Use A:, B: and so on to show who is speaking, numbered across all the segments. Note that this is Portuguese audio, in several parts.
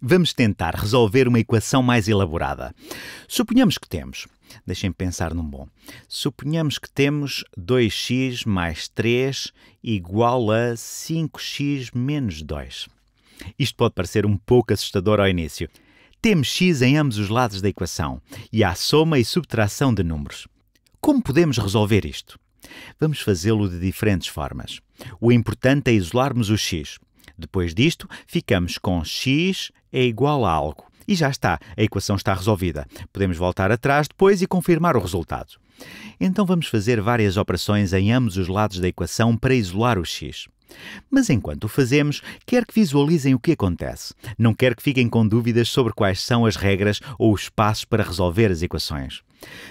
A: Vamos tentar resolver uma equação mais elaborada. Suponhamos que temos, deixem pensar num bom, suponhamos que temos 2x mais 3 igual a 5x menos 2. Isto pode parecer um pouco assustador ao início. Temos x em ambos os lados da equação e há soma e subtração de números. Como podemos resolver isto? Vamos fazê-lo de diferentes formas. O importante é isolarmos o x. Depois disto, ficamos com x é igual a algo. E já está, a equação está resolvida. Podemos voltar atrás depois e confirmar o resultado. Então vamos fazer várias operações em ambos os lados da equação para isolar o x. Mas enquanto o fazemos, quero que visualizem o que acontece. Não quero que fiquem com dúvidas sobre quais são as regras ou os passos para resolver as equações.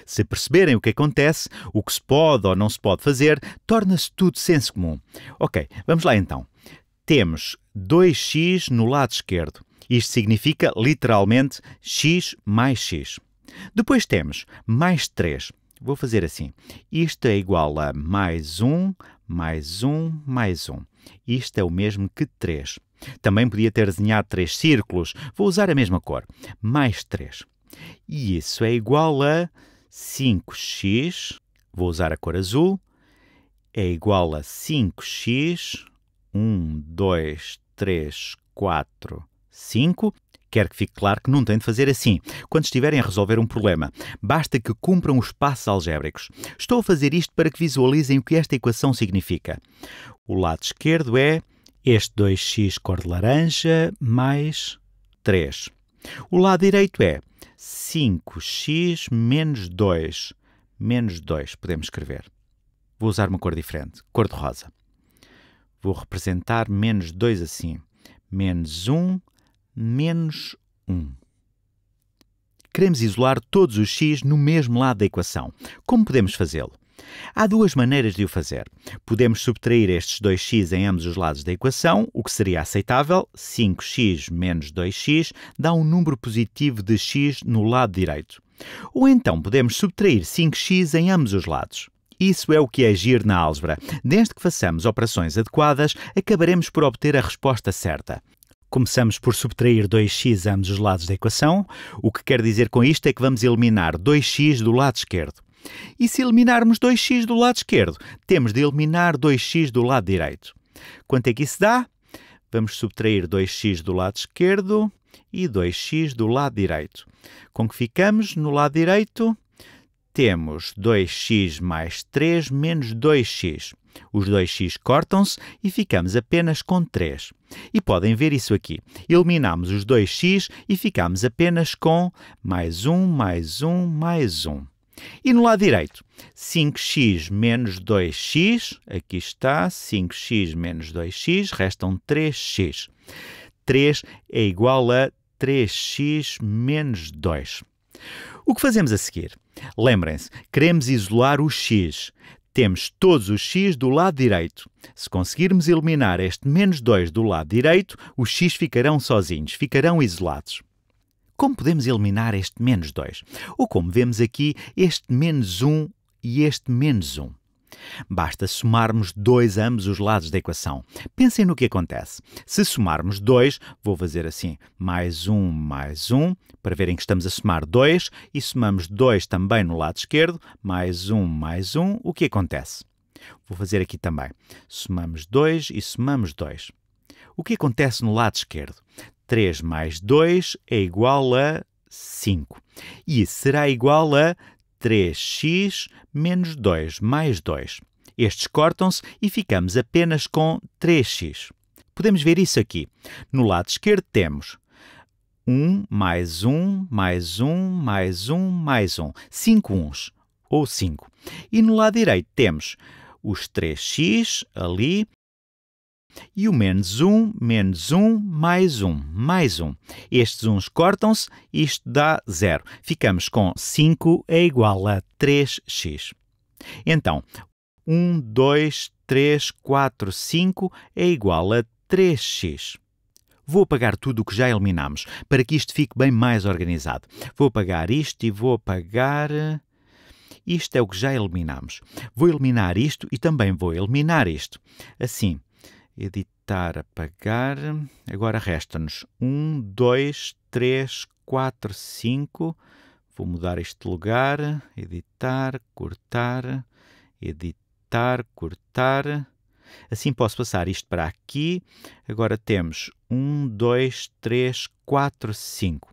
A: Se perceberem o que acontece, o que se pode ou não se pode fazer, torna-se tudo senso comum. Ok, vamos lá então temos 2x no lado esquerdo. Isto significa literalmente x mais x. Depois temos mais 3. Vou fazer assim. Isto é igual a mais 1, mais 1, mais 1. Isto é o mesmo que 3. Também podia ter desenhado três círculos. Vou usar a mesma cor. Mais 3. E isso é igual a 5x. Vou usar a cor azul. É igual a 5x 1, 2, 3, 4, 5. Quero que fique claro que não tem de fazer assim quando estiverem a resolver um problema. Basta que cumpram os passos algébricos. Estou a fazer isto para que visualizem o que esta equação significa. O lado esquerdo é este 2x cor de laranja mais 3. O lado direito é 5x menos 2. Menos 2, podemos escrever. Vou usar uma cor diferente, cor de rosa. Vou representar menos 2 assim. Menos 1, menos 1. Queremos isolar todos os x no mesmo lado da equação. Como podemos fazê-lo? Há duas maneiras de o fazer. Podemos subtrair estes 2x em ambos os lados da equação, o que seria aceitável. 5x menos 2x dá um número positivo de x no lado direito. Ou então podemos subtrair 5x em ambos os lados. Isso é o que é agir na álgebra. Desde que façamos operações adequadas, acabaremos por obter a resposta certa. Começamos por subtrair 2x a ambos os lados da equação. O que quer dizer com isto é que vamos eliminar 2x do lado esquerdo. E se eliminarmos 2x do lado esquerdo, temos de eliminar 2x do lado direito. Quanto é que isso dá? Vamos subtrair 2x do lado esquerdo e 2x do lado direito. Com que ficamos no lado direito? temos 2x mais 3 menos 2x. Os 2x cortam-se e ficamos apenas com 3. E podem ver isso aqui. Eliminamos os 2x e ficamos apenas com mais 1, mais 1, mais 1. E no lado direito, 5x menos 2x, aqui está, 5x menos 2x, restam 3x. 3 é igual a 3x menos 2. O que fazemos a seguir? Lembrem-se, queremos isolar o x. Temos todos os x do lado direito. Se conseguirmos eliminar este menos 2 do lado direito, os x ficarão sozinhos, ficarão isolados. Como podemos eliminar este menos 2? Ou como vemos aqui, este menos 1 e este menos 1. Basta somarmos 2 ambos os lados da equação. Pensem no que acontece. Se somarmos 2, vou fazer assim, mais 1, um, mais 1, um, para verem que estamos a somar 2, e somamos 2 também no lado esquerdo, mais 1, um, mais 1, o que acontece? Vou fazer aqui também. Somamos 2 e somamos 2. O que acontece no lado esquerdo? 3 mais 2 é igual a 5. E será igual a 3x menos 2 mais 2. Estes cortam-se e ficamos apenas com 3x. Podemos ver isso aqui. No lado esquerdo temos 1 mais 1 mais 1 mais 1 mais 1. 5 uns, ou 5. E no lado direito temos os 3x ali e o menos 1, menos 1, mais 1, mais 1. Estes uns cortam-se, isto dá 0. Ficamos com 5 é igual a 3x. Então, 1, 2, 3, 4, 5 é igual a 3x. Vou apagar tudo o que já eliminamos, para que isto fique bem mais organizado. Vou apagar isto e vou apagar... Eh, isto é o que já eliminamos. Vou eliminar isto e também vou eliminar isto. Assim, editar, apagar. Agora resta-nos 1, 2, 3, 4, 5. Vou mudar este lugar, editar, cortar, editar, cortar. Assim posso passar isto para aqui. Agora temos 1, 2, 3, 4, 5.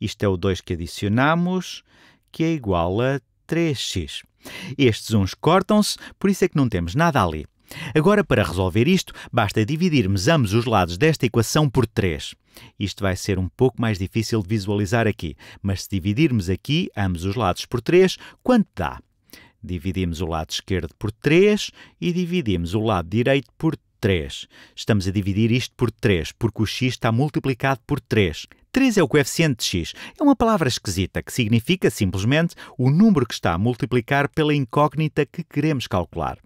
A: Isto é o 2 que adicionamos, que é igual a 3x. Estes uns cortam-se, por isso é que não temos nada ali. Agora, para resolver isto, basta dividirmos ambos os lados desta equação por 3. Isto vai ser um pouco mais difícil de visualizar aqui, mas se dividirmos aqui ambos os lados por 3, quanto dá? Dividimos o lado esquerdo por 3 e dividimos o lado direito por 3. Estamos a dividir isto por 3, porque o x está multiplicado por 3. 3 é o coeficiente de x. É uma palavra esquisita que significa simplesmente o número que está a multiplicar pela incógnita que queremos calcular.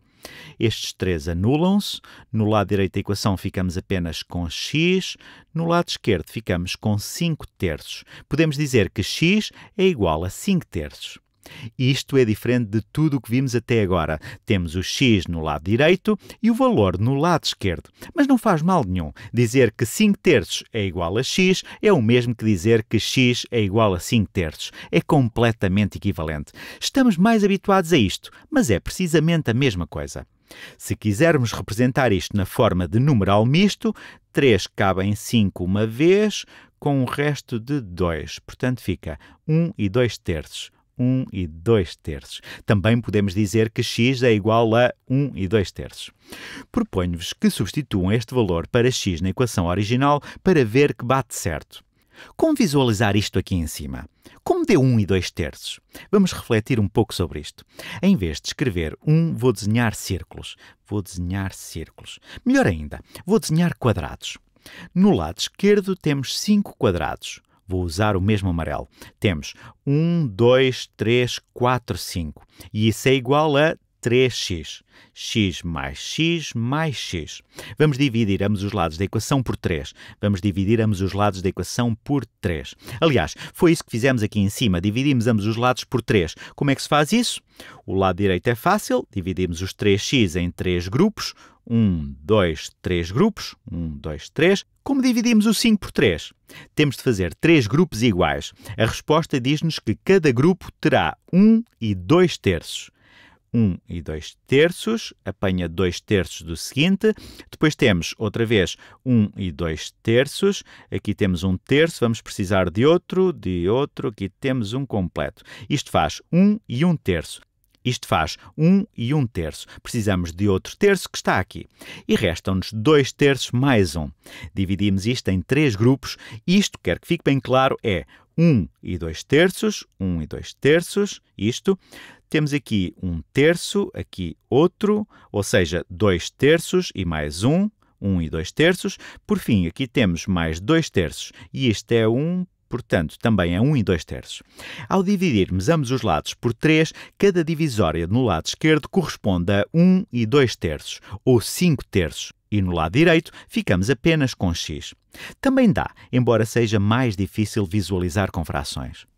A: Estes três anulam-se, no lado direito da equação ficamos apenas com x, no lado esquerdo ficamos com 5 terços. Podemos dizer que x é igual a 5 terços. Isto é diferente de tudo o que vimos até agora. Temos o x no lado direito e o valor no lado esquerdo. Mas não faz mal nenhum. Dizer que 5 terços é igual a x é o mesmo que dizer que x é igual a 5 terços. É completamente equivalente. Estamos mais habituados a isto, mas é precisamente a mesma coisa. Se quisermos representar isto na forma de numeral misto, 3 cabe em 5 uma vez, com o resto de 2. Portanto, fica 1 e 2 terços. 1 e 2 terços. Também podemos dizer que x é igual a 1 e 2 terços. Proponho-vos que substituam este valor para x na equação original para ver que bate certo. Como visualizar isto aqui em cima? Como deu 1 e 2 terços? Vamos refletir um pouco sobre isto. Em vez de escrever 1, vou desenhar círculos. Vou desenhar círculos. Melhor ainda, vou desenhar quadrados. No lado esquerdo temos 5 quadrados. Vou usar o mesmo amarelo. Temos 1, 2, 3, 4, 5. E isso é igual a 3x. x mais x mais x. Vamos dividir ambos os lados da equação por 3. Vamos dividir ambos os lados da equação por 3. Aliás, foi isso que fizemos aqui em cima. Dividimos ambos os lados por 3. Como é que se faz isso? O lado direito é fácil. Dividimos os 3x em 3 grupos. 1, 2, 3 grupos. 1, 2, 3. Como dividimos o 5 por 3? Temos de fazer três grupos iguais. A resposta diz-nos que cada grupo terá 1 e 2 terços. 1 e 2 terços, apanha 2 terços do seguinte. Depois temos outra vez 1 e 2 terços. Aqui temos um terço, vamos precisar de outro, de outro, aqui temos um completo. Isto faz 1 e 1 terço. Isto faz 1 e 1 terço. Precisamos de outro terço que está aqui. E restam-nos 2 terços mais 1. Dividimos isto em 3 grupos. Isto, quero que fique bem claro, é 1 e 2 terços, 1 e 2 terços, isto. Temos aqui 1 terço, aqui outro, ou seja, 2 terços e mais 1, 1 e 2 terços. Por fim, aqui temos mais 2 terços, e isto é 1 portanto também é 1 e 2 terços. Ao dividirmos ambos os lados por 3, cada divisória no lado esquerdo corresponde a 1 e 2 terços, ou 5 terços, e no lado direito ficamos apenas com x. Também dá, embora seja mais difícil visualizar com frações.